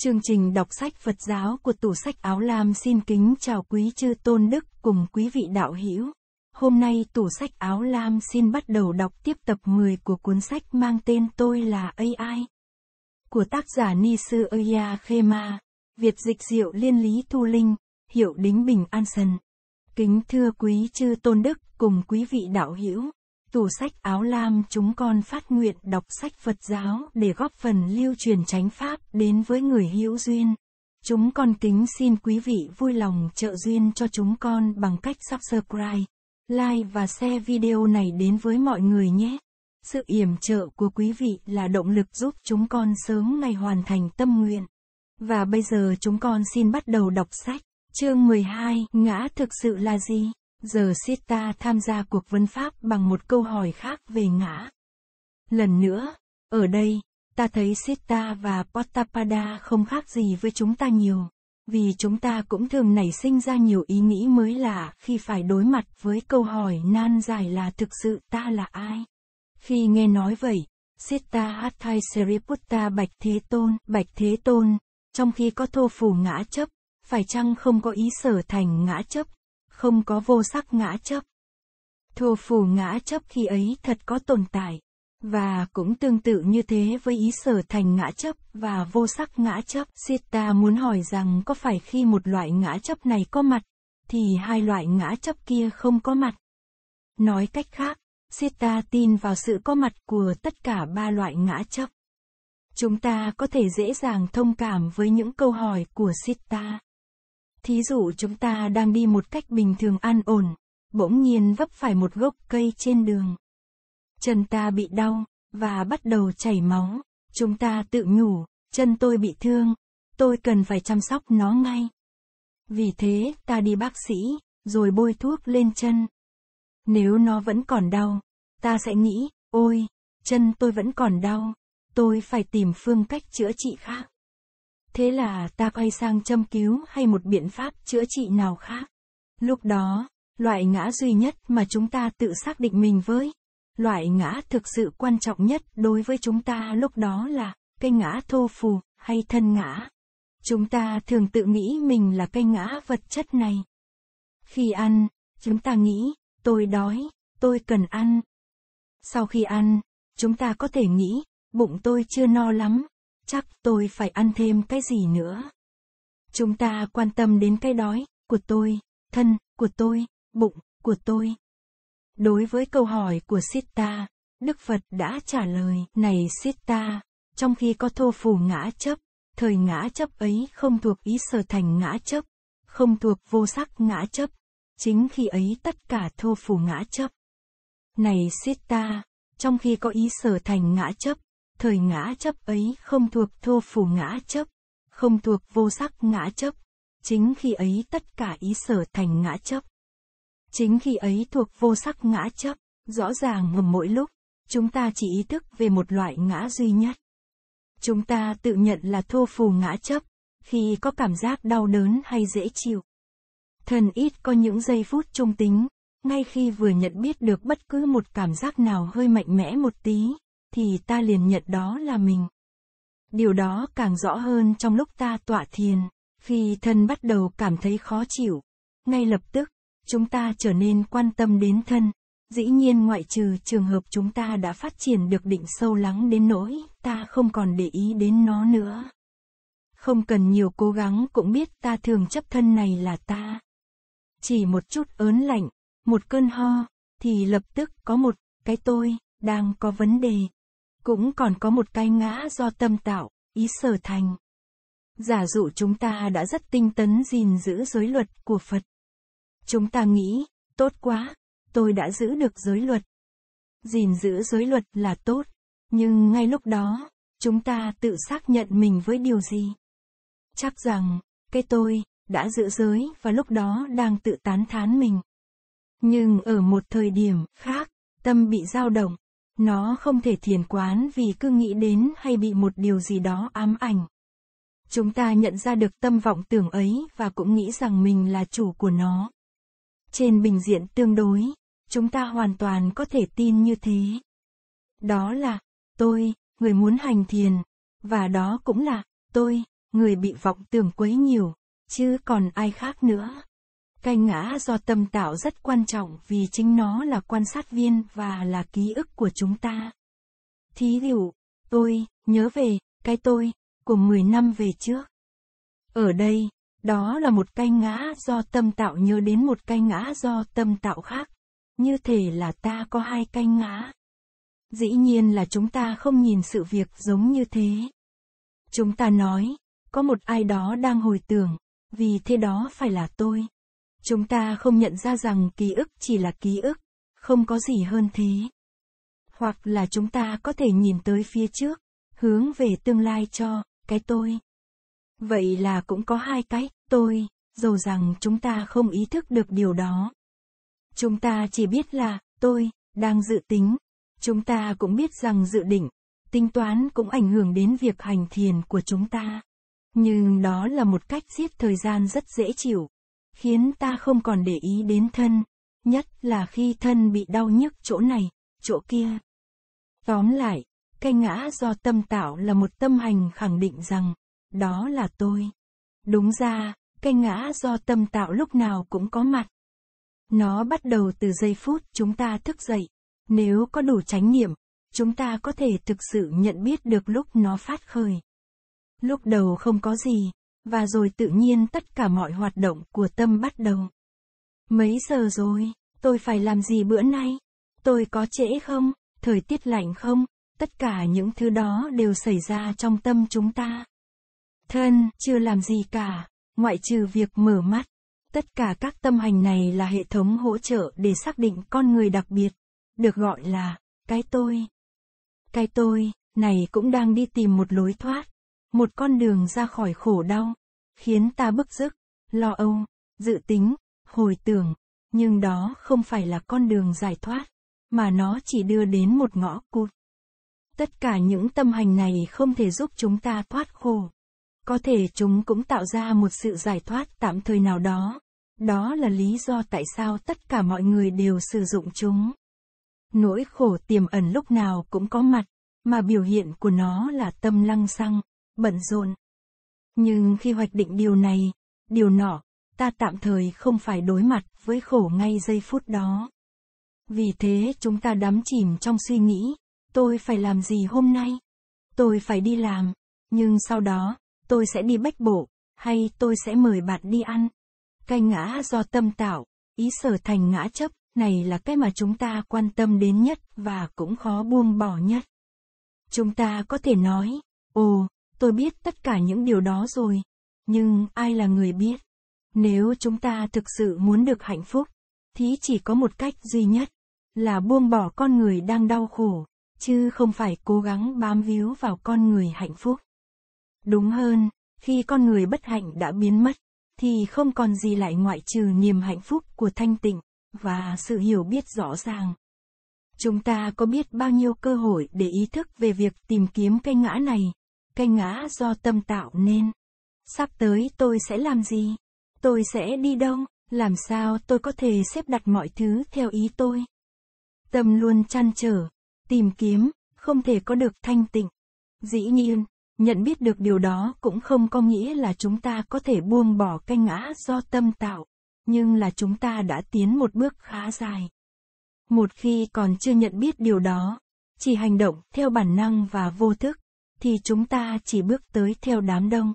Chương trình đọc sách Phật giáo của tủ sách Áo Lam xin kính chào quý chư tôn đức cùng quý vị đạo hữu. Hôm nay tủ sách Áo Lam xin bắt đầu đọc tiếp tập 10 của cuốn sách mang tên Tôi là AI. Của tác giả Ni Sư Aya Khema, Việt dịch diệu liên lý Thu Linh, hiệu đính bình An Sân. Kính thưa quý chư tôn đức cùng quý vị đạo hữu tủ sách áo lam chúng con phát nguyện đọc sách Phật giáo để góp phần lưu truyền chánh pháp đến với người hữu duyên. Chúng con kính xin quý vị vui lòng trợ duyên cho chúng con bằng cách subscribe, like và share video này đến với mọi người nhé. Sự yểm trợ của quý vị là động lực giúp chúng con sớm ngày hoàn thành tâm nguyện. Và bây giờ chúng con xin bắt đầu đọc sách. Chương 12, ngã thực sự là gì? Giờ Sita tham gia cuộc vấn pháp bằng một câu hỏi khác về ngã. Lần nữa, ở đây, ta thấy Sita và Potapada không khác gì với chúng ta nhiều, vì chúng ta cũng thường nảy sinh ra nhiều ý nghĩ mới lạ khi phải đối mặt với câu hỏi nan giải là thực sự ta là ai. Khi nghe nói vậy, Sita Hatthai Sariputta Bạch Thế Tôn, Bạch Thế Tôn, trong khi có thô phù ngã chấp, phải chăng không có ý sở thành ngã chấp không có vô sắc ngã chấp. Thô phù ngã chấp khi ấy thật có tồn tại, và cũng tương tự như thế với ý sở thành ngã chấp và vô sắc ngã chấp. Sitta muốn hỏi rằng có phải khi một loại ngã chấp này có mặt, thì hai loại ngã chấp kia không có mặt. Nói cách khác, Sitta tin vào sự có mặt của tất cả ba loại ngã chấp. Chúng ta có thể dễ dàng thông cảm với những câu hỏi của Sitta. Thí dụ chúng ta đang đi một cách bình thường an ổn, bỗng nhiên vấp phải một gốc cây trên đường. Chân ta bị đau, và bắt đầu chảy máu. Chúng ta tự nhủ, chân tôi bị thương, tôi cần phải chăm sóc nó ngay. Vì thế, ta đi bác sĩ, rồi bôi thuốc lên chân. Nếu nó vẫn còn đau, ta sẽ nghĩ, ôi, chân tôi vẫn còn đau, tôi phải tìm phương cách chữa trị khác. Thế là ta quay sang châm cứu hay một biện pháp chữa trị nào khác. Lúc đó, loại ngã duy nhất mà chúng ta tự xác định mình với, loại ngã thực sự quan trọng nhất đối với chúng ta lúc đó là cây ngã thô phù hay thân ngã. Chúng ta thường tự nghĩ mình là cây ngã vật chất này. Khi ăn, chúng ta nghĩ, tôi đói, tôi cần ăn. Sau khi ăn, chúng ta có thể nghĩ, bụng tôi chưa no lắm, chắc tôi phải ăn thêm cái gì nữa. Chúng ta quan tâm đến cái đói của tôi, thân của tôi, bụng của tôi. Đối với câu hỏi của Sita, Đức Phật đã trả lời, này Sita, trong khi có thô phù ngã chấp, thời ngã chấp ấy không thuộc ý sở thành ngã chấp, không thuộc vô sắc ngã chấp, chính khi ấy tất cả thô phù ngã chấp. Này Sita, trong khi có ý sở thành ngã chấp, thời ngã chấp ấy không thuộc thô phủ ngã chấp, không thuộc vô sắc ngã chấp, chính khi ấy tất cả ý sở thành ngã chấp. Chính khi ấy thuộc vô sắc ngã chấp, rõ ràng ở mỗi lúc, chúng ta chỉ ý thức về một loại ngã duy nhất. Chúng ta tự nhận là thô phù ngã chấp, khi có cảm giác đau đớn hay dễ chịu. Thần ít có những giây phút trung tính, ngay khi vừa nhận biết được bất cứ một cảm giác nào hơi mạnh mẽ một tí, thì ta liền nhận đó là mình. Điều đó càng rõ hơn trong lúc ta tọa thiền, khi thân bắt đầu cảm thấy khó chịu, ngay lập tức, chúng ta trở nên quan tâm đến thân. Dĩ nhiên ngoại trừ trường hợp chúng ta đã phát triển được định sâu lắng đến nỗi ta không còn để ý đến nó nữa. Không cần nhiều cố gắng cũng biết ta thường chấp thân này là ta. Chỉ một chút ớn lạnh, một cơn ho, thì lập tức có một cái tôi đang có vấn đề cũng còn có một cái ngã do tâm tạo, ý sở thành. Giả dụ chúng ta đã rất tinh tấn gìn giữ giới luật của Phật. Chúng ta nghĩ, tốt quá, tôi đã giữ được giới luật. Gìn giữ giới luật là tốt, nhưng ngay lúc đó, chúng ta tự xác nhận mình với điều gì? Chắc rằng, cái tôi, đã giữ giới và lúc đó đang tự tán thán mình. Nhưng ở một thời điểm khác, tâm bị dao động, nó không thể thiền quán vì cứ nghĩ đến hay bị một điều gì đó ám ảnh. Chúng ta nhận ra được tâm vọng tưởng ấy và cũng nghĩ rằng mình là chủ của nó. Trên bình diện tương đối, chúng ta hoàn toàn có thể tin như thế. Đó là, tôi, người muốn hành thiền, và đó cũng là, tôi, người bị vọng tưởng quấy nhiều, chứ còn ai khác nữa. Cái ngã do tâm tạo rất quan trọng vì chính nó là quan sát viên và là ký ức của chúng ta. Thí dụ, tôi, nhớ về, cái tôi, của 10 năm về trước. Ở đây, đó là một cái ngã do tâm tạo nhớ đến một cái ngã do tâm tạo khác. Như thể là ta có hai cái ngã. Dĩ nhiên là chúng ta không nhìn sự việc giống như thế. Chúng ta nói, có một ai đó đang hồi tưởng, vì thế đó phải là tôi. Chúng ta không nhận ra rằng ký ức chỉ là ký ức, không có gì hơn thế. Hoặc là chúng ta có thể nhìn tới phía trước, hướng về tương lai cho cái tôi. Vậy là cũng có hai cách, tôi, dầu rằng chúng ta không ý thức được điều đó. Chúng ta chỉ biết là tôi đang dự tính, chúng ta cũng biết rằng dự định, tính toán cũng ảnh hưởng đến việc hành thiền của chúng ta. Nhưng đó là một cách giết thời gian rất dễ chịu khiến ta không còn để ý đến thân, nhất là khi thân bị đau nhức chỗ này, chỗ kia. Tóm lại, cái ngã do tâm tạo là một tâm hành khẳng định rằng, đó là tôi. Đúng ra, cái ngã do tâm tạo lúc nào cũng có mặt. Nó bắt đầu từ giây phút chúng ta thức dậy. Nếu có đủ chánh niệm, chúng ta có thể thực sự nhận biết được lúc nó phát khởi. Lúc đầu không có gì, và rồi tự nhiên tất cả mọi hoạt động của tâm bắt đầu. Mấy giờ rồi, tôi phải làm gì bữa nay? Tôi có trễ không? Thời tiết lạnh không? Tất cả những thứ đó đều xảy ra trong tâm chúng ta. Thân, chưa làm gì cả, ngoại trừ việc mở mắt. Tất cả các tâm hành này là hệ thống hỗ trợ để xác định con người đặc biệt, được gọi là cái tôi. Cái tôi này cũng đang đi tìm một lối thoát, một con đường ra khỏi khổ đau, khiến ta bức rức, lo âu, dự tính, hồi tưởng, nhưng đó không phải là con đường giải thoát, mà nó chỉ đưa đến một ngõ cụt. Tất cả những tâm hành này không thể giúp chúng ta thoát khổ. Có thể chúng cũng tạo ra một sự giải thoát tạm thời nào đó. Đó là lý do tại sao tất cả mọi người đều sử dụng chúng. Nỗi khổ tiềm ẩn lúc nào cũng có mặt, mà biểu hiện của nó là tâm lăng xăng, bận rộn. Nhưng khi hoạch định điều này, điều nọ, ta tạm thời không phải đối mặt với khổ ngay giây phút đó. Vì thế chúng ta đắm chìm trong suy nghĩ, tôi phải làm gì hôm nay? Tôi phải đi làm, nhưng sau đó, tôi sẽ đi bách bộ, hay tôi sẽ mời bạn đi ăn. Cái ngã do tâm tạo, ý sở thành ngã chấp, này là cái mà chúng ta quan tâm đến nhất và cũng khó buông bỏ nhất. Chúng ta có thể nói, ồ, tôi biết tất cả những điều đó rồi nhưng ai là người biết nếu chúng ta thực sự muốn được hạnh phúc thì chỉ có một cách duy nhất là buông bỏ con người đang đau khổ chứ không phải cố gắng bám víu vào con người hạnh phúc đúng hơn khi con người bất hạnh đã biến mất thì không còn gì lại ngoại trừ niềm hạnh phúc của thanh tịnh và sự hiểu biết rõ ràng chúng ta có biết bao nhiêu cơ hội để ý thức về việc tìm kiếm cái ngã này cái ngã do tâm tạo nên. Sắp tới tôi sẽ làm gì? Tôi sẽ đi đâu? Làm sao tôi có thể xếp đặt mọi thứ theo ý tôi? Tâm luôn chăn trở, tìm kiếm, không thể có được thanh tịnh. Dĩ nhiên, nhận biết được điều đó cũng không có nghĩa là chúng ta có thể buông bỏ cái ngã do tâm tạo, nhưng là chúng ta đã tiến một bước khá dài. Một khi còn chưa nhận biết điều đó, chỉ hành động theo bản năng và vô thức, thì chúng ta chỉ bước tới theo đám đông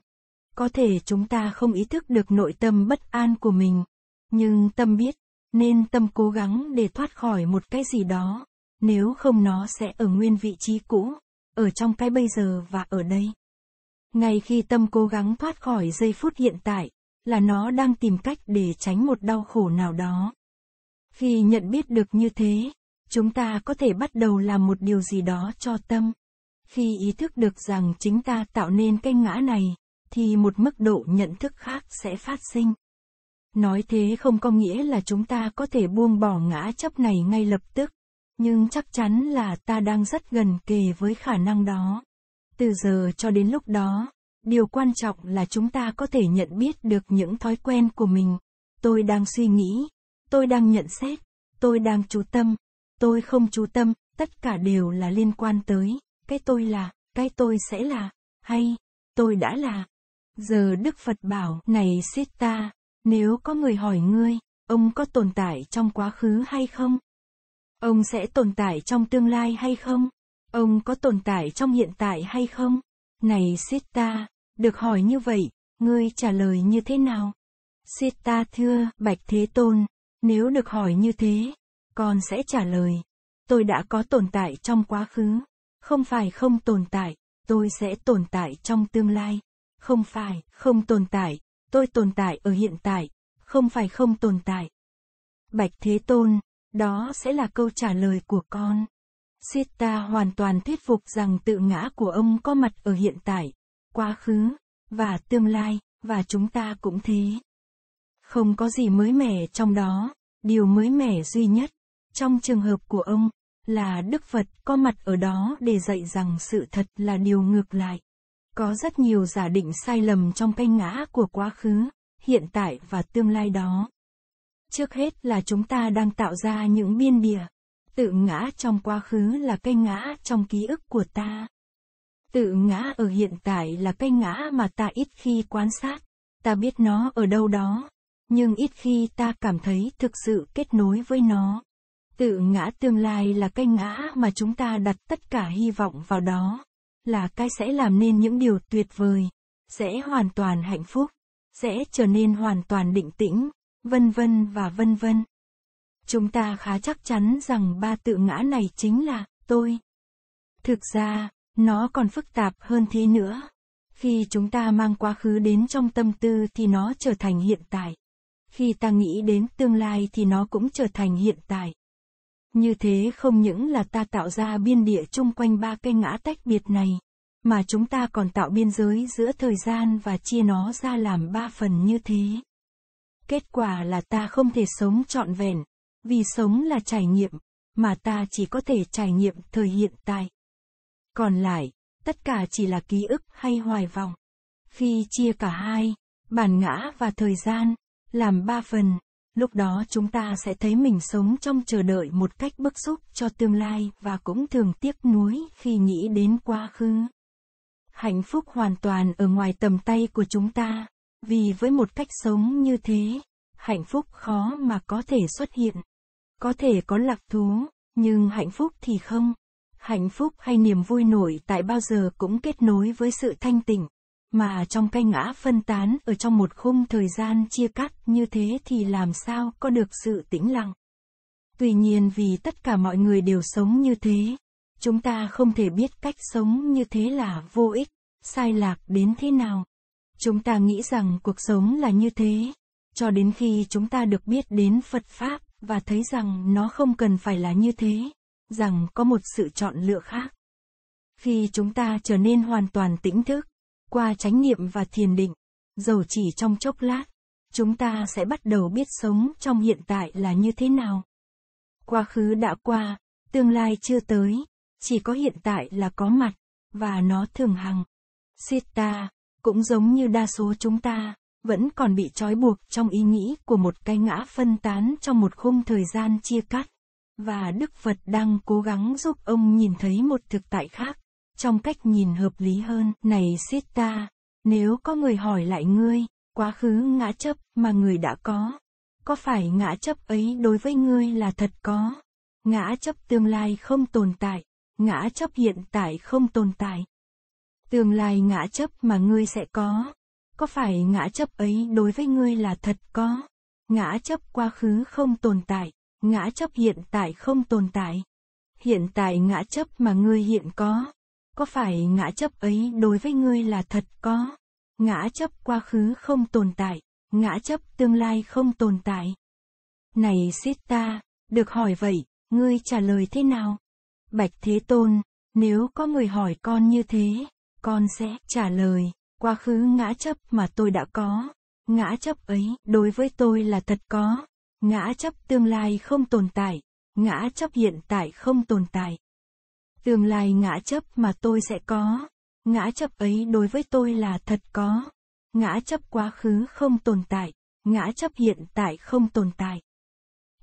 có thể chúng ta không ý thức được nội tâm bất an của mình nhưng tâm biết nên tâm cố gắng để thoát khỏi một cái gì đó nếu không nó sẽ ở nguyên vị trí cũ ở trong cái bây giờ và ở đây ngay khi tâm cố gắng thoát khỏi giây phút hiện tại là nó đang tìm cách để tránh một đau khổ nào đó khi nhận biết được như thế chúng ta có thể bắt đầu làm một điều gì đó cho tâm khi ý thức được rằng chính ta tạo nên cái ngã này thì một mức độ nhận thức khác sẽ phát sinh nói thế không có nghĩa là chúng ta có thể buông bỏ ngã chấp này ngay lập tức nhưng chắc chắn là ta đang rất gần kề với khả năng đó từ giờ cho đến lúc đó điều quan trọng là chúng ta có thể nhận biết được những thói quen của mình tôi đang suy nghĩ tôi đang nhận xét tôi đang chú tâm tôi không chú tâm tất cả đều là liên quan tới cái tôi là, cái tôi sẽ là, hay, tôi đã là. Giờ Đức Phật bảo, này Sita, nếu có người hỏi ngươi, ông có tồn tại trong quá khứ hay không? Ông sẽ tồn tại trong tương lai hay không? Ông có tồn tại trong hiện tại hay không? Này Sita, được hỏi như vậy, ngươi trả lời như thế nào? Sita thưa, Bạch Thế Tôn, nếu được hỏi như thế, con sẽ trả lời, tôi đã có tồn tại trong quá khứ. Không phải không tồn tại, tôi sẽ tồn tại trong tương lai. Không phải không tồn tại, tôi tồn tại ở hiện tại, không phải không tồn tại. Bạch Thế Tôn, đó sẽ là câu trả lời của con. Sita hoàn toàn thuyết phục rằng tự ngã của ông có mặt ở hiện tại, quá khứ, và tương lai, và chúng ta cũng thế. Không có gì mới mẻ trong đó, điều mới mẻ duy nhất, trong trường hợp của ông, là Đức Phật có mặt ở đó để dạy rằng sự thật là điều ngược lại. Có rất nhiều giả định sai lầm trong cái ngã của quá khứ, hiện tại và tương lai đó. Trước hết là chúng ta đang tạo ra những biên bìa Tự ngã trong quá khứ là cái ngã trong ký ức của ta. Tự ngã ở hiện tại là cái ngã mà ta ít khi quan sát, ta biết nó ở đâu đó, nhưng ít khi ta cảm thấy thực sự kết nối với nó. Tự ngã tương lai là cái ngã mà chúng ta đặt tất cả hy vọng vào đó, là cái sẽ làm nên những điều tuyệt vời, sẽ hoàn toàn hạnh phúc, sẽ trở nên hoàn toàn định tĩnh, vân vân và vân vân. Chúng ta khá chắc chắn rằng ba tự ngã này chính là tôi. Thực ra, nó còn phức tạp hơn thế nữa. Khi chúng ta mang quá khứ đến trong tâm tư thì nó trở thành hiện tại. Khi ta nghĩ đến tương lai thì nó cũng trở thành hiện tại như thế không những là ta tạo ra biên địa chung quanh ba cây ngã tách biệt này, mà chúng ta còn tạo biên giới giữa thời gian và chia nó ra làm ba phần như thế. Kết quả là ta không thể sống trọn vẹn, vì sống là trải nghiệm, mà ta chỉ có thể trải nghiệm thời hiện tại. Còn lại, tất cả chỉ là ký ức hay hoài vọng. Khi chia cả hai, bản ngã và thời gian, làm ba phần, lúc đó chúng ta sẽ thấy mình sống trong chờ đợi một cách bức xúc cho tương lai và cũng thường tiếc nuối khi nghĩ đến quá khứ hạnh phúc hoàn toàn ở ngoài tầm tay của chúng ta vì với một cách sống như thế hạnh phúc khó mà có thể xuất hiện có thể có lạc thú nhưng hạnh phúc thì không hạnh phúc hay niềm vui nổi tại bao giờ cũng kết nối với sự thanh tịnh mà trong cái ngã phân tán ở trong một khung thời gian chia cắt như thế thì làm sao có được sự tĩnh lặng. Tuy nhiên vì tất cả mọi người đều sống như thế, chúng ta không thể biết cách sống như thế là vô ích, sai lạc đến thế nào. Chúng ta nghĩ rằng cuộc sống là như thế, cho đến khi chúng ta được biết đến Phật Pháp và thấy rằng nó không cần phải là như thế, rằng có một sự chọn lựa khác. Khi chúng ta trở nên hoàn toàn tỉnh thức, qua chánh niệm và thiền định dầu chỉ trong chốc lát chúng ta sẽ bắt đầu biết sống trong hiện tại là như thế nào quá khứ đã qua tương lai chưa tới chỉ có hiện tại là có mặt và nó thường hằng Sita, cũng giống như đa số chúng ta, vẫn còn bị trói buộc trong ý nghĩ của một cái ngã phân tán trong một khung thời gian chia cắt. Và Đức Phật đang cố gắng giúp ông nhìn thấy một thực tại khác trong cách nhìn hợp lý hơn. Này Sita, nếu có người hỏi lại ngươi, quá khứ ngã chấp mà người đã có, có phải ngã chấp ấy đối với ngươi là thật có? Ngã chấp tương lai không tồn tại, ngã chấp hiện tại không tồn tại. Tương lai ngã chấp mà ngươi sẽ có, có phải ngã chấp ấy đối với ngươi là thật có? Ngã chấp quá khứ không tồn tại, ngã chấp hiện tại không tồn tại. Hiện tại ngã chấp mà ngươi hiện có, có phải ngã chấp ấy đối với ngươi là thật có ngã chấp quá khứ không tồn tại ngã chấp tương lai không tồn tại này sita được hỏi vậy ngươi trả lời thế nào bạch thế tôn nếu có người hỏi con như thế con sẽ trả lời quá khứ ngã chấp mà tôi đã có ngã chấp ấy đối với tôi là thật có ngã chấp tương lai không tồn tại ngã chấp hiện tại không tồn tại Tương lai ngã chấp mà tôi sẽ có. Ngã chấp ấy đối với tôi là thật có. Ngã chấp quá khứ không tồn tại, ngã chấp hiện tại không tồn tại.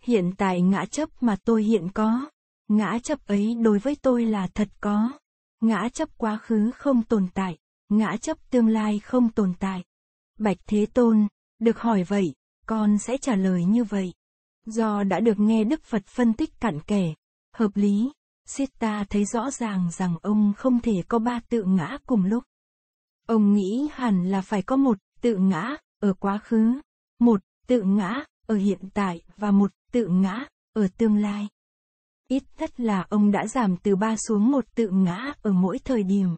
Hiện tại ngã chấp mà tôi hiện có. Ngã chấp ấy đối với tôi là thật có. Ngã chấp quá khứ không tồn tại, ngã chấp tương lai không tồn tại. Bạch Thế Tôn, được hỏi vậy, con sẽ trả lời như vậy. Do đã được nghe Đức Phật phân tích cặn kẽ, hợp lý, Sita thấy rõ ràng rằng ông không thể có ba tự ngã cùng lúc. Ông nghĩ hẳn là phải có một tự ngã ở quá khứ, một tự ngã ở hiện tại và một tự ngã ở tương lai. Ít nhất là ông đã giảm từ ba xuống một tự ngã ở mỗi thời điểm.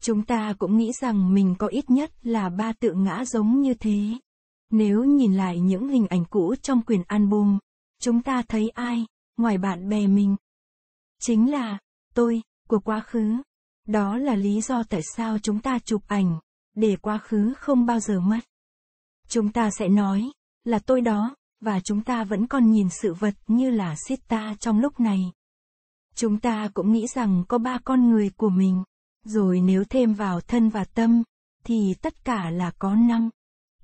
Chúng ta cũng nghĩ rằng mình có ít nhất là ba tự ngã giống như thế. Nếu nhìn lại những hình ảnh cũ trong quyển album, chúng ta thấy ai, ngoài bạn bè mình, chính là tôi của quá khứ đó là lý do tại sao chúng ta chụp ảnh để quá khứ không bao giờ mất chúng ta sẽ nói là tôi đó và chúng ta vẫn còn nhìn sự vật như là sita trong lúc này chúng ta cũng nghĩ rằng có ba con người của mình rồi nếu thêm vào thân và tâm thì tất cả là có năm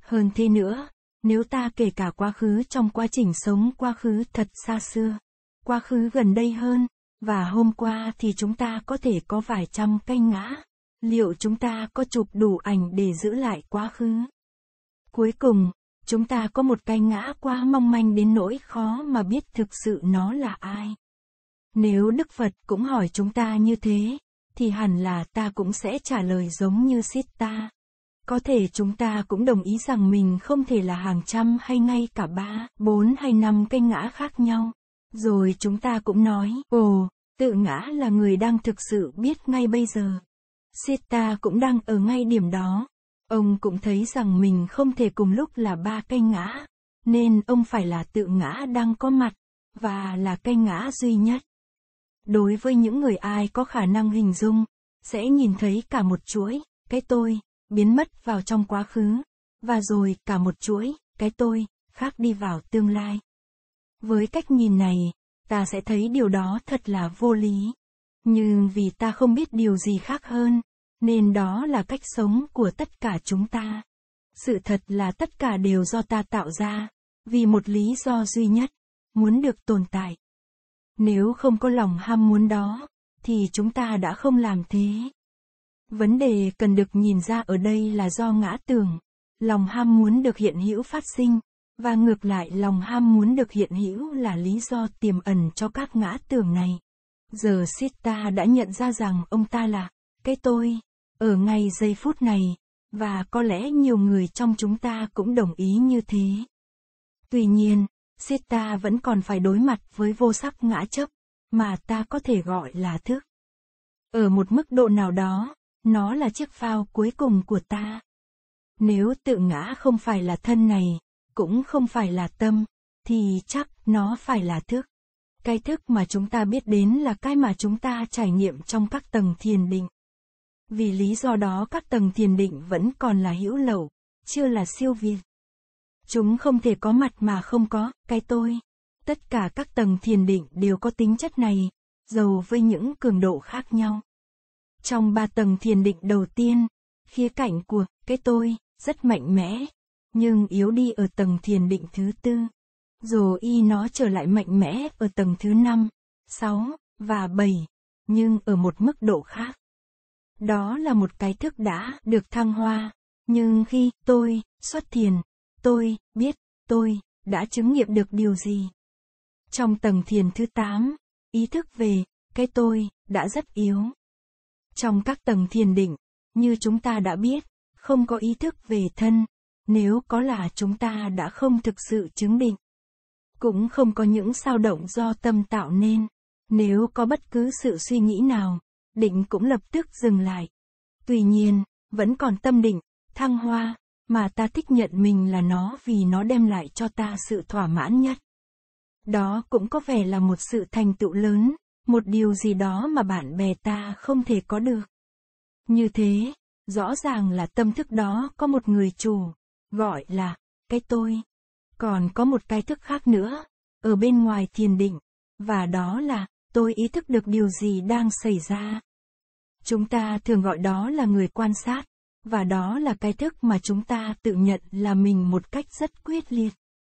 hơn thế nữa nếu ta kể cả quá khứ trong quá trình sống quá khứ thật xa xưa quá khứ gần đây hơn và hôm qua thì chúng ta có thể có vài trăm cái ngã. Liệu chúng ta có chụp đủ ảnh để giữ lại quá khứ? Cuối cùng, chúng ta có một cái ngã quá mong manh đến nỗi khó mà biết thực sự nó là ai. Nếu Đức Phật cũng hỏi chúng ta như thế, thì hẳn là ta cũng sẽ trả lời giống như Siddha. Có thể chúng ta cũng đồng ý rằng mình không thể là hàng trăm hay ngay cả ba, bốn hay năm cái ngã khác nhau. Rồi chúng ta cũng nói, ồ, tự ngã là người đang thực sự biết ngay bây giờ. Sita cũng đang ở ngay điểm đó. Ông cũng thấy rằng mình không thể cùng lúc là ba cây ngã, nên ông phải là tự ngã đang có mặt, và là cây ngã duy nhất. Đối với những người ai có khả năng hình dung, sẽ nhìn thấy cả một chuỗi, cái tôi, biến mất vào trong quá khứ, và rồi cả một chuỗi, cái tôi, khác đi vào tương lai. Với cách nhìn này, ta sẽ thấy điều đó thật là vô lý. Nhưng vì ta không biết điều gì khác hơn, nên đó là cách sống của tất cả chúng ta. Sự thật là tất cả đều do ta tạo ra, vì một lý do duy nhất, muốn được tồn tại. Nếu không có lòng ham muốn đó, thì chúng ta đã không làm thế. Vấn đề cần được nhìn ra ở đây là do ngã tưởng, lòng ham muốn được hiện hữu phát sinh, và ngược lại lòng ham muốn được hiện hữu là lý do tiềm ẩn cho các ngã tưởng này. Giờ Sita đã nhận ra rằng ông ta là cái tôi ở ngay giây phút này và có lẽ nhiều người trong chúng ta cũng đồng ý như thế. Tuy nhiên, Sita vẫn còn phải đối mặt với vô sắc ngã chấp mà ta có thể gọi là thức. Ở một mức độ nào đó, nó là chiếc phao cuối cùng của ta. Nếu tự ngã không phải là thân này, cũng không phải là tâm, thì chắc nó phải là thức. Cái thức mà chúng ta biết đến là cái mà chúng ta trải nghiệm trong các tầng thiền định. Vì lý do đó các tầng thiền định vẫn còn là hữu lậu, chưa là siêu việt. Chúng không thể có mặt mà không có, cái tôi. Tất cả các tầng thiền định đều có tính chất này, dầu với những cường độ khác nhau. Trong ba tầng thiền định đầu tiên, khía cạnh của cái tôi rất mạnh mẽ, nhưng yếu đi ở tầng thiền định thứ tư. rồi y nó trở lại mạnh mẽ ở tầng thứ năm, sáu và bảy, nhưng ở một mức độ khác. Đó là một cái thức đã được thăng hoa, nhưng khi tôi xuất thiền, tôi biết tôi đã chứng nghiệm được điều gì. Trong tầng thiền thứ tám, ý thức về cái tôi đã rất yếu. Trong các tầng thiền định, như chúng ta đã biết, không có ý thức về thân, nếu có là chúng ta đã không thực sự chứng định cũng không có những sao động do tâm tạo nên nếu có bất cứ sự suy nghĩ nào định cũng lập tức dừng lại tuy nhiên vẫn còn tâm định thăng hoa mà ta thích nhận mình là nó vì nó đem lại cho ta sự thỏa mãn nhất đó cũng có vẻ là một sự thành tựu lớn một điều gì đó mà bạn bè ta không thể có được như thế rõ ràng là tâm thức đó có một người chủ gọi là cái tôi. Còn có một cái thức khác nữa, ở bên ngoài thiền định, và đó là tôi ý thức được điều gì đang xảy ra. Chúng ta thường gọi đó là người quan sát, và đó là cái thức mà chúng ta tự nhận là mình một cách rất quyết liệt.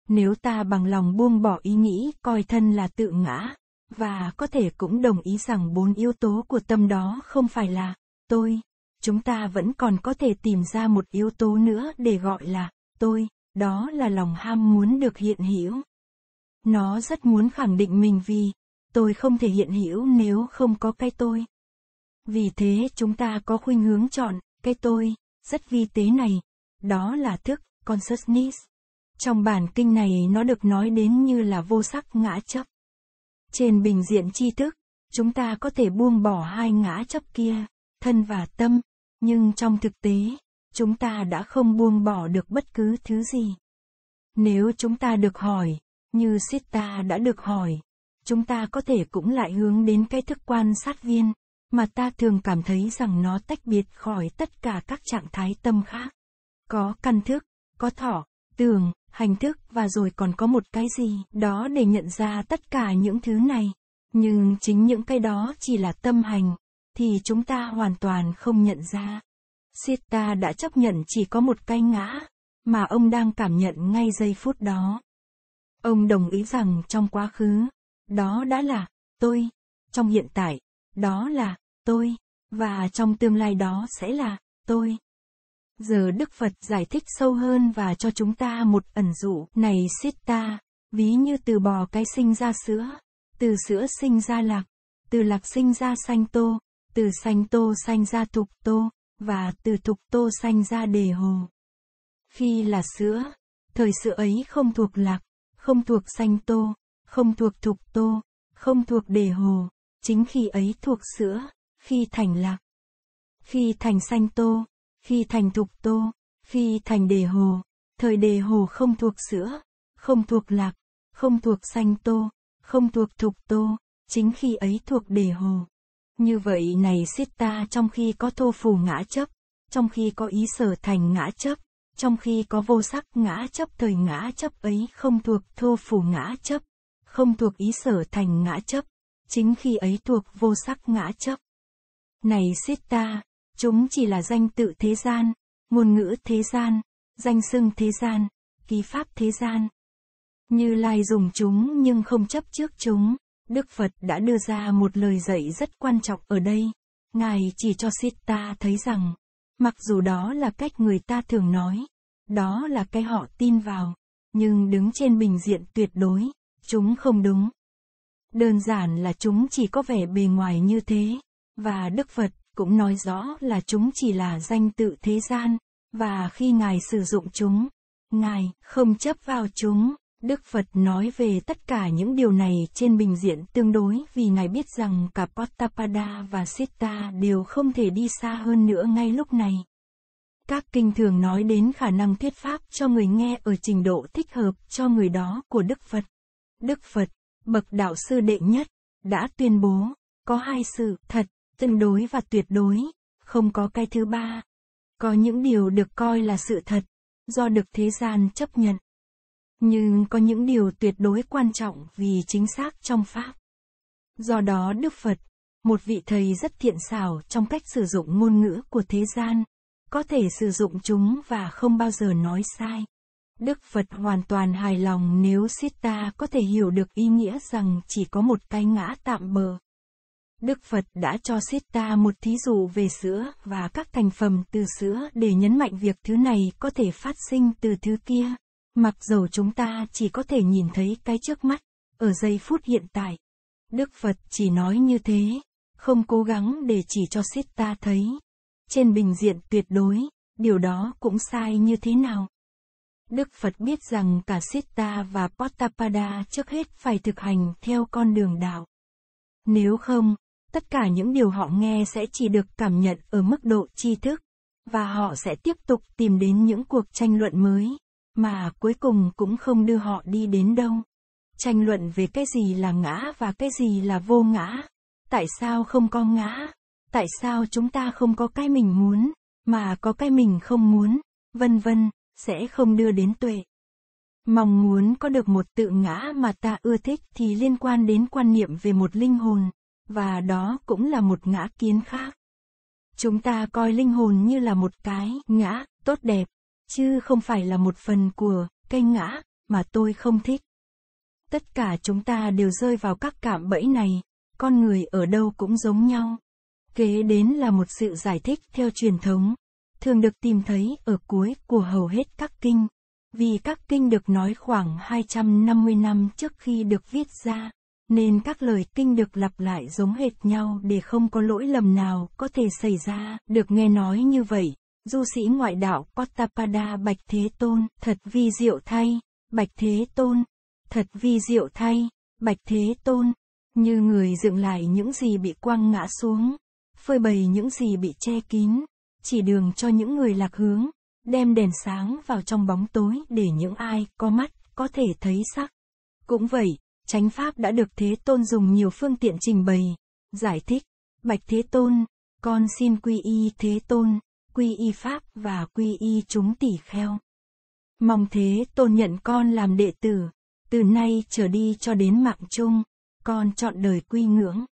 Nếu ta bằng lòng buông bỏ ý nghĩ coi thân là tự ngã, và có thể cũng đồng ý rằng bốn yếu tố của tâm đó không phải là tôi chúng ta vẫn còn có thể tìm ra một yếu tố nữa để gọi là tôi đó là lòng ham muốn được hiện hữu nó rất muốn khẳng định mình vì tôi không thể hiện hữu nếu không có cái tôi vì thế chúng ta có khuynh hướng chọn cái tôi rất vi tế này đó là thức consciousness trong bản kinh này nó được nói đến như là vô sắc ngã chấp trên bình diện tri thức chúng ta có thể buông bỏ hai ngã chấp kia thân và tâm nhưng trong thực tế chúng ta đã không buông bỏ được bất cứ thứ gì nếu chúng ta được hỏi như sita đã được hỏi chúng ta có thể cũng lại hướng đến cái thức quan sát viên mà ta thường cảm thấy rằng nó tách biệt khỏi tất cả các trạng thái tâm khác có căn thức có thọ tưởng hành thức và rồi còn có một cái gì đó để nhận ra tất cả những thứ này nhưng chính những cái đó chỉ là tâm hành thì chúng ta hoàn toàn không nhận ra. Sita đã chấp nhận chỉ có một cái ngã, mà ông đang cảm nhận ngay giây phút đó. Ông đồng ý rằng trong quá khứ, đó đã là tôi, trong hiện tại, đó là tôi, và trong tương lai đó sẽ là tôi. Giờ Đức Phật giải thích sâu hơn và cho chúng ta một ẩn dụ này Sita, ví như từ bò cái sinh ra sữa, từ sữa sinh ra lạc, từ lạc sinh ra sanh tô, từ sanh tô sanh ra thục tô, và từ thục tô sanh ra đề hồ. Phi là sữa, thời sự ấy không thuộc lạc, không thuộc sanh tô, không thuộc thục tô, không thuộc đề hồ, chính khi ấy thuộc sữa, khi thành lạc. Khi thành sanh tô, khi thành thục tô, khi thành đề hồ, thời đề hồ không thuộc sữa, không thuộc lạc, không thuộc sanh tô, không thuộc thục tô, chính khi ấy thuộc đề hồ. Như vậy này ta trong khi có thô phù ngã chấp, trong khi có ý sở thành ngã chấp, trong khi có vô sắc ngã chấp thời ngã chấp ấy không thuộc thô phù ngã chấp, không thuộc ý sở thành ngã chấp, chính khi ấy thuộc vô sắc ngã chấp. Này ta chúng chỉ là danh tự thế gian, ngôn ngữ thế gian, danh xưng thế gian, ký pháp thế gian. Như Lai dùng chúng nhưng không chấp trước chúng. Đức Phật đã đưa ra một lời dạy rất quan trọng ở đây. Ngài chỉ cho Sita thấy rằng, mặc dù đó là cách người ta thường nói, đó là cái họ tin vào, nhưng đứng trên bình diện tuyệt đối, chúng không đúng. Đơn giản là chúng chỉ có vẻ bề ngoài như thế, và Đức Phật cũng nói rõ là chúng chỉ là danh tự thế gian, và khi Ngài sử dụng chúng, Ngài không chấp vào chúng. Đức Phật nói về tất cả những điều này trên bình diện tương đối vì Ngài biết rằng cả Pottapada và Sita đều không thể đi xa hơn nữa ngay lúc này. Các kinh thường nói đến khả năng thuyết pháp cho người nghe ở trình độ thích hợp cho người đó của Đức Phật. Đức Phật, bậc đạo sư đệ nhất, đã tuyên bố, có hai sự thật, tương đối và tuyệt đối, không có cái thứ ba. Có những điều được coi là sự thật, do được thế gian chấp nhận nhưng có những điều tuyệt đối quan trọng vì chính xác trong pháp do đó đức phật một vị thầy rất thiện xảo trong cách sử dụng ngôn ngữ của thế gian có thể sử dụng chúng và không bao giờ nói sai đức phật hoàn toàn hài lòng nếu sitta có thể hiểu được ý nghĩa rằng chỉ có một cái ngã tạm bờ đức phật đã cho sitta một thí dụ về sữa và các thành phẩm từ sữa để nhấn mạnh việc thứ này có thể phát sinh từ thứ kia Mặc dù chúng ta chỉ có thể nhìn thấy cái trước mắt, ở giây phút hiện tại. Đức Phật chỉ nói như thế, không cố gắng để chỉ cho siết ta thấy. Trên bình diện tuyệt đối, điều đó cũng sai như thế nào. Đức Phật biết rằng cả Ta và Pottapada trước hết phải thực hành theo con đường đạo. Nếu không, tất cả những điều họ nghe sẽ chỉ được cảm nhận ở mức độ tri thức, và họ sẽ tiếp tục tìm đến những cuộc tranh luận mới mà cuối cùng cũng không đưa họ đi đến đâu tranh luận về cái gì là ngã và cái gì là vô ngã tại sao không có ngã tại sao chúng ta không có cái mình muốn mà có cái mình không muốn vân vân sẽ không đưa đến tuệ mong muốn có được một tự ngã mà ta ưa thích thì liên quan đến quan niệm về một linh hồn và đó cũng là một ngã kiến khác chúng ta coi linh hồn như là một cái ngã tốt đẹp chứ không phải là một phần của cây ngã mà tôi không thích tất cả chúng ta đều rơi vào các cạm bẫy này con người ở đâu cũng giống nhau kế đến là một sự giải thích theo truyền thống thường được tìm thấy ở cuối của hầu hết các kinh vì các kinh được nói khoảng 250 năm trước khi được viết ra, nên các lời kinh được lặp lại giống hệt nhau để không có lỗi lầm nào có thể xảy ra, được nghe nói như vậy, du sĩ ngoại đạo Kottapada Bạch Thế Tôn, thật vi diệu thay, Bạch Thế Tôn, thật vi diệu thay, Bạch Thế Tôn, như người dựng lại những gì bị quăng ngã xuống, phơi bày những gì bị che kín, chỉ đường cho những người lạc hướng, đem đèn sáng vào trong bóng tối để những ai có mắt có thể thấy sắc. Cũng vậy, chánh pháp đã được Thế Tôn dùng nhiều phương tiện trình bày, giải thích, Bạch Thế Tôn, con xin quy y Thế Tôn quy y Pháp và quy y chúng tỷ kheo. Mong thế tôn nhận con làm đệ tử, từ nay trở đi cho đến mạng chung, con chọn đời quy ngưỡng.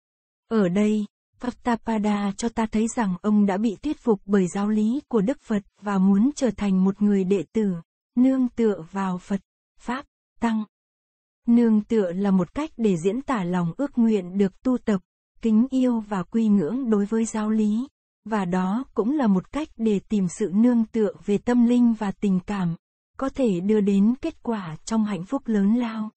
Ở đây, Prabhupada cho ta thấy rằng ông đã bị thuyết phục bởi giáo lý của Đức Phật và muốn trở thành một người đệ tử, nương tựa vào Phật, Pháp, Tăng. Nương tựa là một cách để diễn tả lòng ước nguyện được tu tập, kính yêu và quy ngưỡng đối với giáo lý và đó cũng là một cách để tìm sự nương tựa về tâm linh và tình cảm có thể đưa đến kết quả trong hạnh phúc lớn lao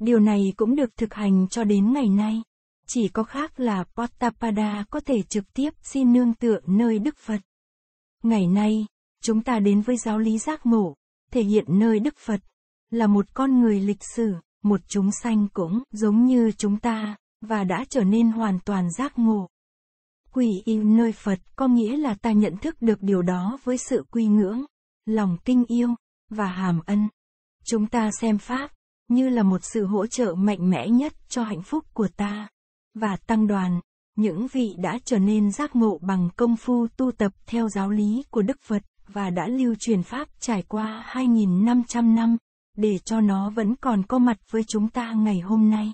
điều này cũng được thực hành cho đến ngày nay chỉ có khác là potapada có thể trực tiếp xin nương tựa nơi đức phật ngày nay chúng ta đến với giáo lý giác ngộ thể hiện nơi đức phật là một con người lịch sử một chúng sanh cũng giống như chúng ta và đã trở nên hoàn toàn giác ngộ quy y nơi Phật có nghĩa là ta nhận thức được điều đó với sự quy ngưỡng, lòng kinh yêu, và hàm ân. Chúng ta xem Pháp, như là một sự hỗ trợ mạnh mẽ nhất cho hạnh phúc của ta. Và tăng đoàn, những vị đã trở nên giác ngộ bằng công phu tu tập theo giáo lý của Đức Phật và đã lưu truyền Pháp trải qua 2.500 năm, để cho nó vẫn còn có mặt với chúng ta ngày hôm nay.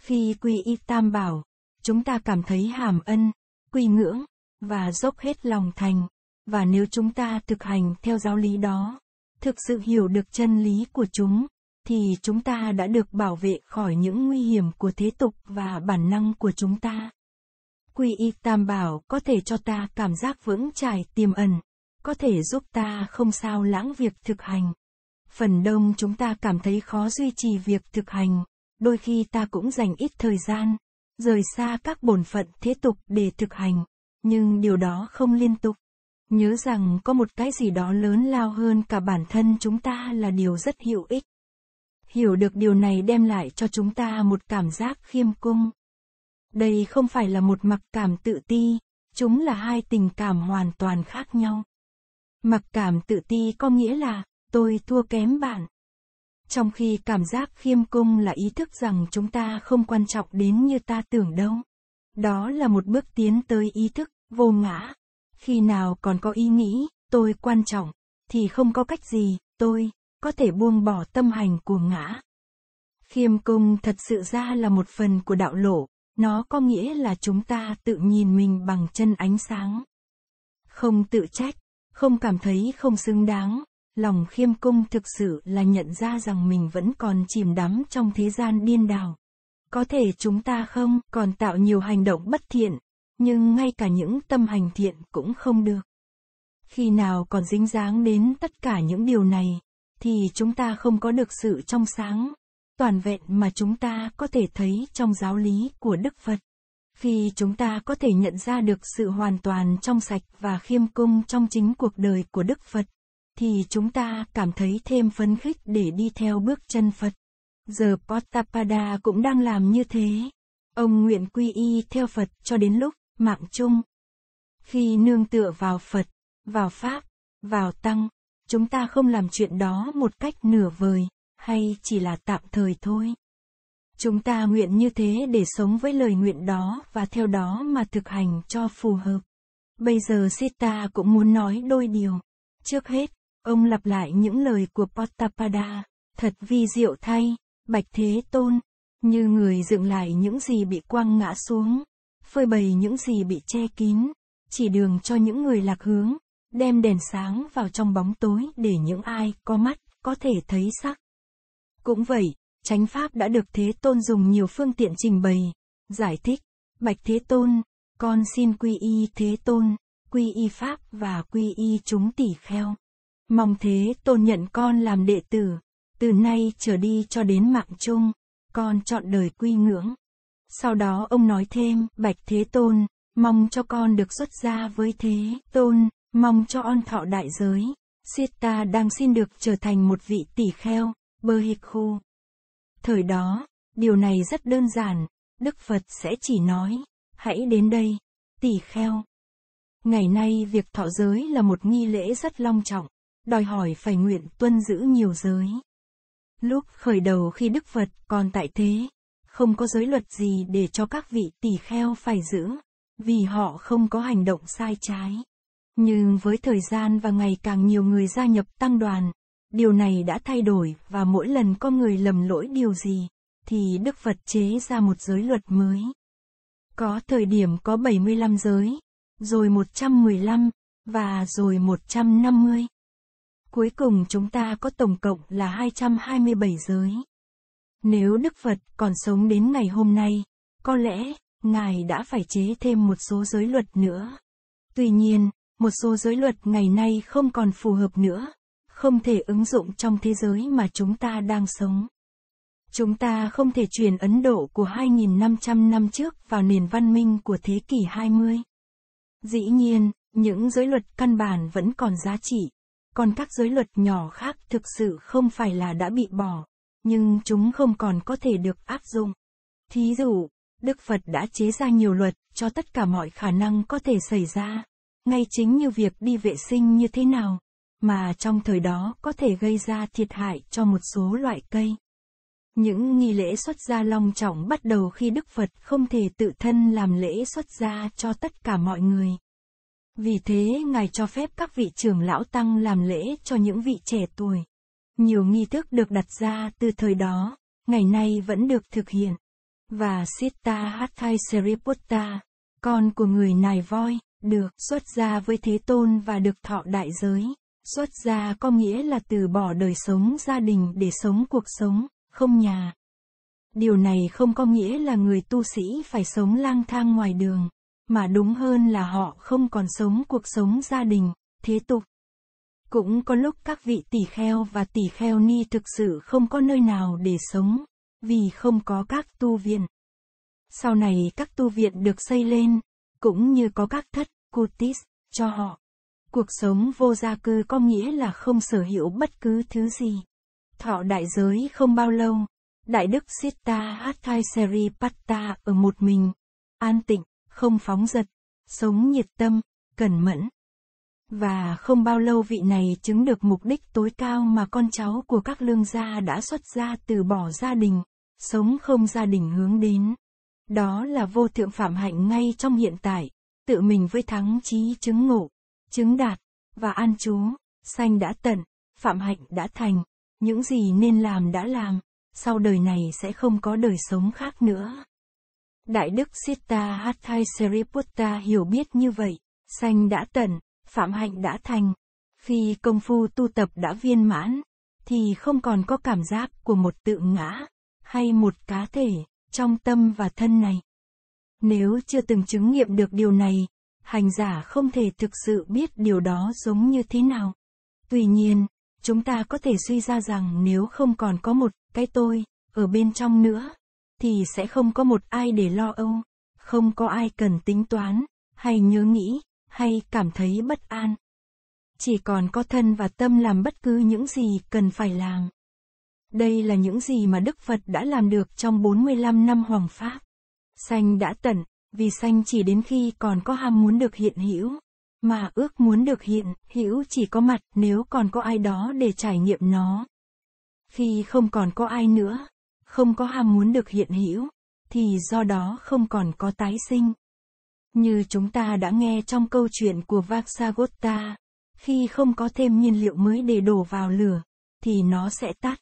Khi quy y tam bảo, chúng ta cảm thấy hàm ân, quy ngưỡng và dốc hết lòng thành và nếu chúng ta thực hành theo giáo lý đó thực sự hiểu được chân lý của chúng thì chúng ta đã được bảo vệ khỏi những nguy hiểm của thế tục và bản năng của chúng ta quy y tam bảo có thể cho ta cảm giác vững chãi tiềm ẩn có thể giúp ta không sao lãng việc thực hành phần đông chúng ta cảm thấy khó duy trì việc thực hành đôi khi ta cũng dành ít thời gian rời xa các bổn phận thế tục để thực hành, nhưng điều đó không liên tục. Nhớ rằng có một cái gì đó lớn lao hơn cả bản thân chúng ta là điều rất hữu ích. Hiểu được điều này đem lại cho chúng ta một cảm giác khiêm cung. Đây không phải là một mặc cảm tự ti, chúng là hai tình cảm hoàn toàn khác nhau. Mặc cảm tự ti có nghĩa là tôi thua kém bạn trong khi cảm giác khiêm cung là ý thức rằng chúng ta không quan trọng đến như ta tưởng đâu. Đó là một bước tiến tới ý thức vô ngã. Khi nào còn có ý nghĩ tôi quan trọng thì không có cách gì tôi có thể buông bỏ tâm hành của ngã. Khiêm cung thật sự ra là một phần của đạo lộ, nó có nghĩa là chúng ta tự nhìn mình bằng chân ánh sáng. Không tự trách, không cảm thấy không xứng đáng, lòng khiêm cung thực sự là nhận ra rằng mình vẫn còn chìm đắm trong thế gian điên đảo. Có thể chúng ta không còn tạo nhiều hành động bất thiện, nhưng ngay cả những tâm hành thiện cũng không được. Khi nào còn dính dáng đến tất cả những điều này, thì chúng ta không có được sự trong sáng, toàn vẹn mà chúng ta có thể thấy trong giáo lý của Đức Phật. Khi chúng ta có thể nhận ra được sự hoàn toàn trong sạch và khiêm cung trong chính cuộc đời của Đức Phật, thì chúng ta cảm thấy thêm phấn khích để đi theo bước chân Phật. Giờ Potapada cũng đang làm như thế. Ông nguyện quy y theo Phật cho đến lúc mạng chung. Khi nương tựa vào Phật, vào Pháp, vào Tăng, chúng ta không làm chuyện đó một cách nửa vời, hay chỉ là tạm thời thôi. Chúng ta nguyện như thế để sống với lời nguyện đó và theo đó mà thực hành cho phù hợp. Bây giờ Sita cũng muốn nói đôi điều. Trước hết, Ông lặp lại những lời của Pottapada, thật vi diệu thay, Bạch Thế Tôn, như người dựng lại những gì bị quăng ngã xuống, phơi bày những gì bị che kín, chỉ đường cho những người lạc hướng, đem đèn sáng vào trong bóng tối để những ai có mắt có thể thấy sắc. Cũng vậy, chánh pháp đã được Thế Tôn dùng nhiều phương tiện trình bày, giải thích, Bạch Thế Tôn, con xin quy y Thế Tôn, quy y Pháp và quy y chúng tỷ kheo. Mong thế tôn nhận con làm đệ tử, từ nay trở đi cho đến mạng chung, con chọn đời quy ngưỡng. Sau đó ông nói thêm, Bạch Thế Tôn, mong cho con được xuất gia với Thế Tôn, mong cho on thọ đại giới. Sita đang xin được trở thành một vị tỷ kheo, bơ hịch khu. Thời đó, điều này rất đơn giản, Đức Phật sẽ chỉ nói, hãy đến đây, tỷ kheo. Ngày nay việc thọ giới là một nghi lễ rất long trọng đòi hỏi phải nguyện tuân giữ nhiều giới. Lúc khởi đầu khi Đức Phật còn tại thế, không có giới luật gì để cho các vị tỳ kheo phải giữ, vì họ không có hành động sai trái. Nhưng với thời gian và ngày càng nhiều người gia nhập tăng đoàn, điều này đã thay đổi và mỗi lần có người lầm lỗi điều gì, thì Đức Phật chế ra một giới luật mới. Có thời điểm có 75 giới, rồi 115, và rồi 150. Cuối cùng chúng ta có tổng cộng là 227 giới. Nếu Đức Phật còn sống đến ngày hôm nay, có lẽ, Ngài đã phải chế thêm một số giới luật nữa. Tuy nhiên, một số giới luật ngày nay không còn phù hợp nữa, không thể ứng dụng trong thế giới mà chúng ta đang sống. Chúng ta không thể truyền Ấn Độ của 2.500 năm trước vào nền văn minh của thế kỷ 20. Dĩ nhiên, những giới luật căn bản vẫn còn giá trị, còn các giới luật nhỏ khác thực sự không phải là đã bị bỏ, nhưng chúng không còn có thể được áp dụng. Thí dụ, Đức Phật đã chế ra nhiều luật cho tất cả mọi khả năng có thể xảy ra, ngay chính như việc đi vệ sinh như thế nào, mà trong thời đó có thể gây ra thiệt hại cho một số loại cây. Những nghi lễ xuất gia long trọng bắt đầu khi Đức Phật không thể tự thân làm lễ xuất gia cho tất cả mọi người. Vì thế Ngài cho phép các vị trưởng lão tăng làm lễ cho những vị trẻ tuổi. Nhiều nghi thức được đặt ra từ thời đó, ngày nay vẫn được thực hiện. Và Sita Hatthai Sariputta, con của người nài voi, được xuất gia với Thế Tôn và được thọ đại giới. Xuất gia có nghĩa là từ bỏ đời sống gia đình để sống cuộc sống, không nhà. Điều này không có nghĩa là người tu sĩ phải sống lang thang ngoài đường, mà đúng hơn là họ không còn sống cuộc sống gia đình, thế tục. Cũng có lúc các vị tỷ kheo và tỷ kheo ni thực sự không có nơi nào để sống, vì không có các tu viện. Sau này các tu viện được xây lên, cũng như có các thất, kutis cho họ. Cuộc sống vô gia cư có nghĩa là không sở hữu bất cứ thứ gì. Thọ đại giới không bao lâu, Đại đức Sita Siddha Patta ở một mình, an tịnh không phóng dật, sống nhiệt tâm, cẩn mẫn. Và không bao lâu vị này chứng được mục đích tối cao mà con cháu của các lương gia đã xuất gia từ bỏ gia đình, sống không gia đình hướng đến. Đó là vô thượng phạm hạnh ngay trong hiện tại, tự mình với thắng trí chứng ngộ, chứng đạt, và an trú, sanh đã tận, phạm hạnh đã thành, những gì nên làm đã làm, sau đời này sẽ không có đời sống khác nữa. Đại đức Siddha Hathai Sariputta hiểu biết như vậy, sanh đã tận, phạm hạnh đã thành. Khi công phu tu tập đã viên mãn, thì không còn có cảm giác của một tự ngã, hay một cá thể, trong tâm và thân này. Nếu chưa từng chứng nghiệm được điều này, hành giả không thể thực sự biết điều đó giống như thế nào. Tuy nhiên, chúng ta có thể suy ra rằng nếu không còn có một cái tôi ở bên trong nữa thì sẽ không có một ai để lo âu, không có ai cần tính toán, hay nhớ nghĩ, hay cảm thấy bất an. Chỉ còn có thân và tâm làm bất cứ những gì cần phải làm. Đây là những gì mà Đức Phật đã làm được trong 45 năm Hoàng Pháp. Sanh đã tận, vì sanh chỉ đến khi còn có ham muốn được hiện hữu, mà ước muốn được hiện hữu chỉ có mặt nếu còn có ai đó để trải nghiệm nó. Khi không còn có ai nữa, không có ham muốn được hiện hữu, thì do đó không còn có tái sinh. Như chúng ta đã nghe trong câu chuyện của Vaksagota, khi không có thêm nhiên liệu mới để đổ vào lửa, thì nó sẽ tắt.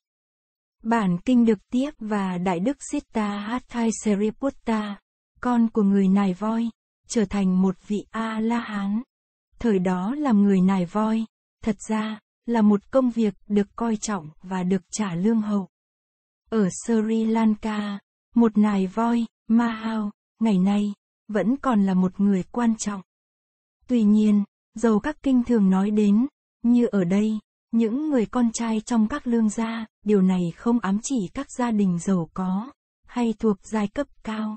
Bản kinh được tiếp và Đại Đức Siddhartha Sariputta, con của người nài voi, trở thành một vị A-la-hán. Thời đó làm người nài voi, thật ra, là một công việc được coi trọng và được trả lương hậu. Ở Sri Lanka, một nài voi, Mahao, ngày nay, vẫn còn là một người quan trọng. Tuy nhiên, dầu các kinh thường nói đến, như ở đây, những người con trai trong các lương gia, điều này không ám chỉ các gia đình giàu có, hay thuộc giai cấp cao.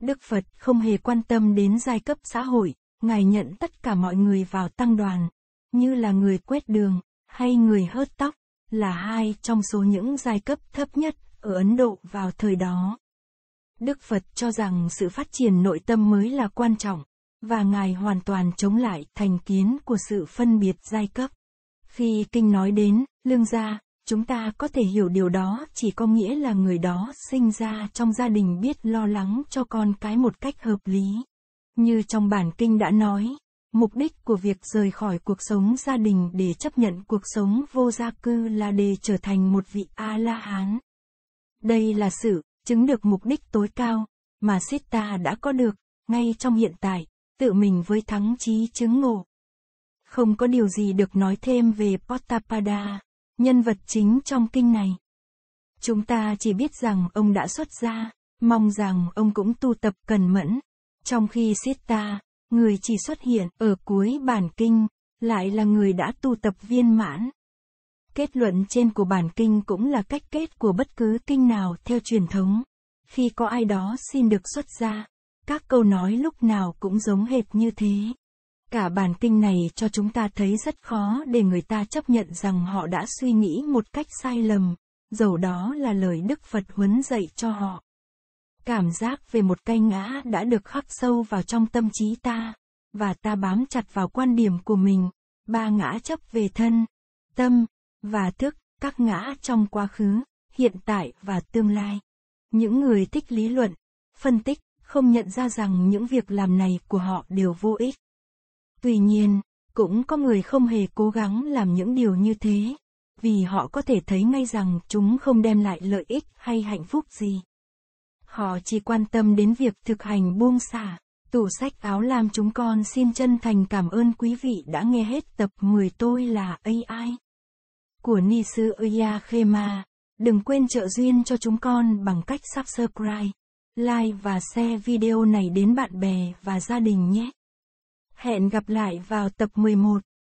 Đức Phật không hề quan tâm đến giai cấp xã hội, Ngài nhận tất cả mọi người vào tăng đoàn, như là người quét đường, hay người hớt tóc, là hai trong số những giai cấp thấp nhất ở Ấn Độ vào thời đó. Đức Phật cho rằng sự phát triển nội tâm mới là quan trọng, và Ngài hoàn toàn chống lại thành kiến của sự phân biệt giai cấp. Khi Kinh nói đến, lương gia, chúng ta có thể hiểu điều đó chỉ có nghĩa là người đó sinh ra trong gia đình biết lo lắng cho con cái một cách hợp lý. Như trong bản Kinh đã nói, mục đích của việc rời khỏi cuộc sống gia đình để chấp nhận cuộc sống vô gia cư là để trở thành một vị A-la-hán. Đây là sự chứng được mục đích tối cao mà Sita đã có được ngay trong hiện tại, tự mình với thắng trí chứng ngộ. Không có điều gì được nói thêm về Potapada nhân vật chính trong kinh này. Chúng ta chỉ biết rằng ông đã xuất gia, mong rằng ông cũng tu tập cần mẫn. Trong khi Sita người chỉ xuất hiện ở cuối bản kinh, lại là người đã tu tập viên mãn. Kết luận trên của bản kinh cũng là cách kết của bất cứ kinh nào theo truyền thống. Khi có ai đó xin được xuất ra, các câu nói lúc nào cũng giống hệt như thế. Cả bản kinh này cho chúng ta thấy rất khó để người ta chấp nhận rằng họ đã suy nghĩ một cách sai lầm, dầu đó là lời Đức Phật huấn dạy cho họ. Cảm giác về một cây ngã đã được khắc sâu vào trong tâm trí ta, và ta bám chặt vào quan điểm của mình, ba ngã chấp về thân, tâm, và thức, các ngã trong quá khứ, hiện tại và tương lai. Những người thích lý luận, phân tích, không nhận ra rằng những việc làm này của họ đều vô ích. Tuy nhiên, cũng có người không hề cố gắng làm những điều như thế, vì họ có thể thấy ngay rằng chúng không đem lại lợi ích hay hạnh phúc gì. Họ chỉ quan tâm đến việc thực hành buông xả. Tủ sách áo lam chúng con xin chân thành cảm ơn quý vị đã nghe hết tập 10 tôi là AI của ni sư Khema. Đừng quên trợ duyên cho chúng con bằng cách subscribe, like và share video này đến bạn bè và gia đình nhé. Hẹn gặp lại vào tập 11.